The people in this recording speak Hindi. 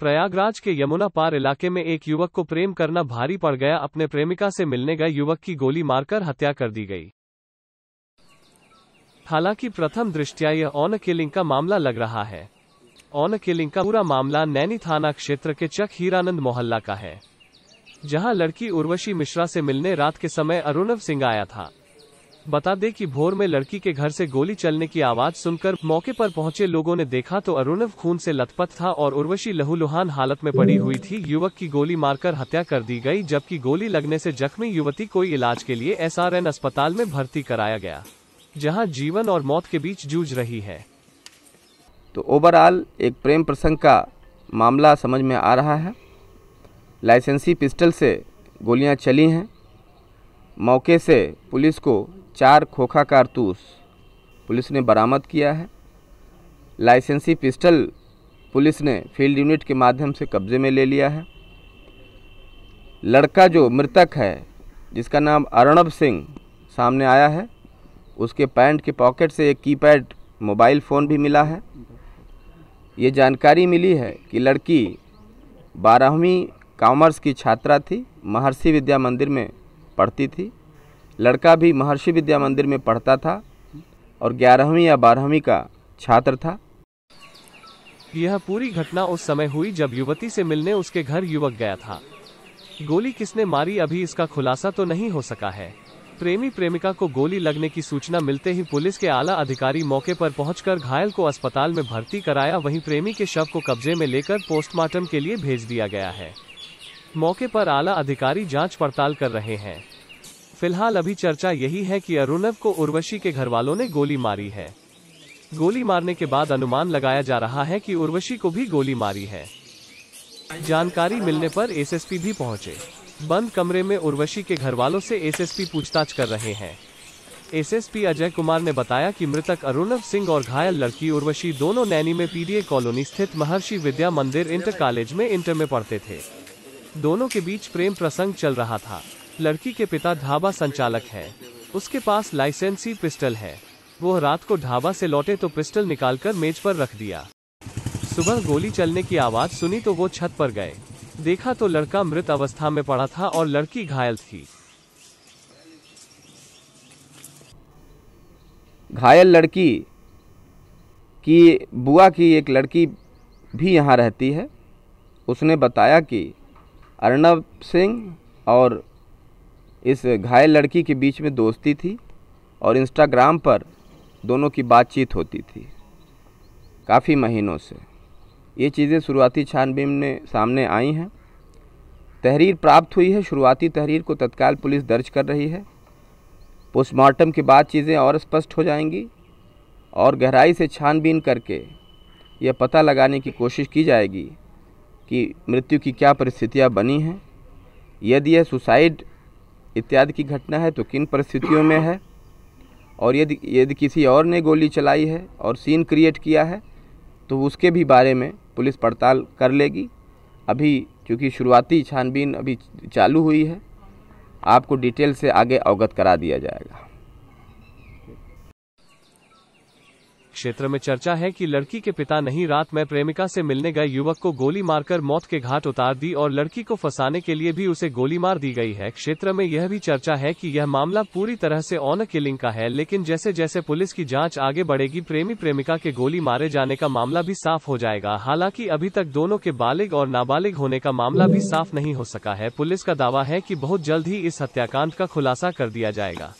प्रयागराज के यमुना पार इलाके में एक युवक को प्रेम करना भारी पड़ गया अपने प्रेमिका से मिलने गए युवक की गोली मारकर हत्या कर दी गई हालांकि प्रथम दृष्टिया यह ऑन किलिंग का मामला लग रहा है ऑन किलिंग का पूरा मामला नैनी थाना क्षेत्र के चक हीरानंद मोहल्ला का है जहां लड़की उर्वशी मिश्रा से मिलने रात के समय अरुणव सिंह आया था बता दे कि भोर में लड़की के घर से गोली चलने की आवाज सुनकर मौके पर पहुंचे लोगों ने देखा तो अरुणव खून से लथपथ था और उर्वशी लहूलुहान हालत में पड़ी हुई थी युवक की गोली मारकर हत्या कर दी गई जबकि गोली लगने से जख्मी युवती को इलाज के लिए एसआरएन अस्पताल में भर्ती कराया गया जहाँ जीवन और मौत के बीच जूझ रही है तो ओवरऑल एक प्रेम प्रसंग का मामला समझ में आ रहा है लाइसेंसी पिस्टल से गोलियां चली हैं मौके से पुलिस को चार खोखा कारतूस पुलिस ने बरामद किया है लाइसेंसी पिस्टल पुलिस ने फील्ड यूनिट के माध्यम से कब्जे में ले लिया है लड़का जो मृतक है जिसका नाम अर्णब सिंह सामने आया है उसके पैंट के पॉकेट से एक कीपैड मोबाइल फ़ोन भी मिला है ये जानकारी मिली है कि लड़की बारहवीं कॉमर्स की छात्रा थी महर्षि विद्या मंदिर में पढ़ती थी लड़का भी महर्षि विद्या मंदिर में पढ़ता था और ग्यारहवीं या बारहवीं का छात्र था यह पूरी घटना उस समय हुई जब युवती से मिलने उसके घर युवक गया था गोली किसने मारी अभी इसका खुलासा तो नहीं हो सका है प्रेमी प्रेमिका को गोली लगने की सूचना मिलते ही पुलिस के आला अधिकारी मौके पर पहुंचकर घायल को अस्पताल में भर्ती कराया वहीं प्रेमी के शव को कब्जे में लेकर पोस्टमार्टम के लिए भेज दिया गया है मौके पर आला अधिकारी जांच पड़ताल कर रहे हैं फिलहाल अभी चर्चा यही है कि अरुणव को उर्वशी के घर वालों ने गोली मारी है गोली मारने के बाद अनुमान लगाया जा रहा है कि उर्वशी को भी गोली मारी है जानकारी मिलने पर एसएसपी भी पहुंचे बंद कमरे में उर्वशी के घर वालों से एसएसपी पूछताछ कर रहे हैं एसएसपी अजय कुमार ने बताया कि मृतक अरुणव सिंह और घायल लड़की उर्वशी दोनों नैनी में पीडीए कॉलोनी स्थित महर्षि विद्या मंदिर इंटर कॉलेज में इंटर में पढ़ते थे दोनों के बीच प्रेम प्रसंग चल रहा था लड़की के पिता ढाबा संचालक हैं। उसके पास लाइसेंसी पिस्टल है वो रात को ढाबा से लौटे तो पिस्टल निकालकर मेज पर रख दिया सुबह गोली चलने की आवाज सुनी तो वो छत पर गए देखा तो लड़का मृत अवस्था में पड़ा था और लड़की घायल थी घायल लड़की की बुआ की एक लड़की भी यहाँ रहती है उसने बताया कि अर्णव सिंह और इस घायल लड़की के बीच में दोस्ती थी और इंस्टाग्राम पर दोनों की बातचीत होती थी काफ़ी महीनों से ये चीज़ें शुरुआती छानबीन में सामने आई हैं तहरीर प्राप्त हुई है शुरुआती तहरीर को तत्काल पुलिस दर्ज कर रही है पोस्टमार्टम के बाद चीज़ें और स्पष्ट हो जाएंगी और गहराई से छानबीन करके यह पता लगाने की कोशिश की जाएगी कि मृत्यु की क्या परिस्थितियाँ बनी हैं यदि यह सुसाइड इत्यादि की घटना है तो किन परिस्थितियों में है और यदि यदि किसी और ने गोली चलाई है और सीन क्रिएट किया है तो उसके भी बारे में पुलिस पड़ताल कर लेगी अभी क्योंकि शुरुआती छानबीन अभी चालू हुई है आपको डिटेल से आगे अवगत करा दिया जाएगा क्षेत्र में चर्चा है कि लड़की के पिता नहीं रात में प्रेमिका से मिलने गए युवक को गोली मारकर मौत के घाट उतार दी और लड़की को फंसाने के लिए भी उसे गोली मार दी गई है क्षेत्र में यह भी चर्चा है कि यह मामला पूरी तरह से ऑन किलिंग का है लेकिन जैसे जैसे पुलिस की जाँच आगे बढ़ेगी प्रेमी प्रेमिका के गोली मारे जाने का मामला भी साफ हो जाएगा हालांकि अभी तक दोनों के बालिग और नाबालिग होने का मामला भी साफ नहीं हो सका है पुलिस का दावा है की बहुत जल्द ही इस हत्याकांड का खुलासा कर दिया जाएगा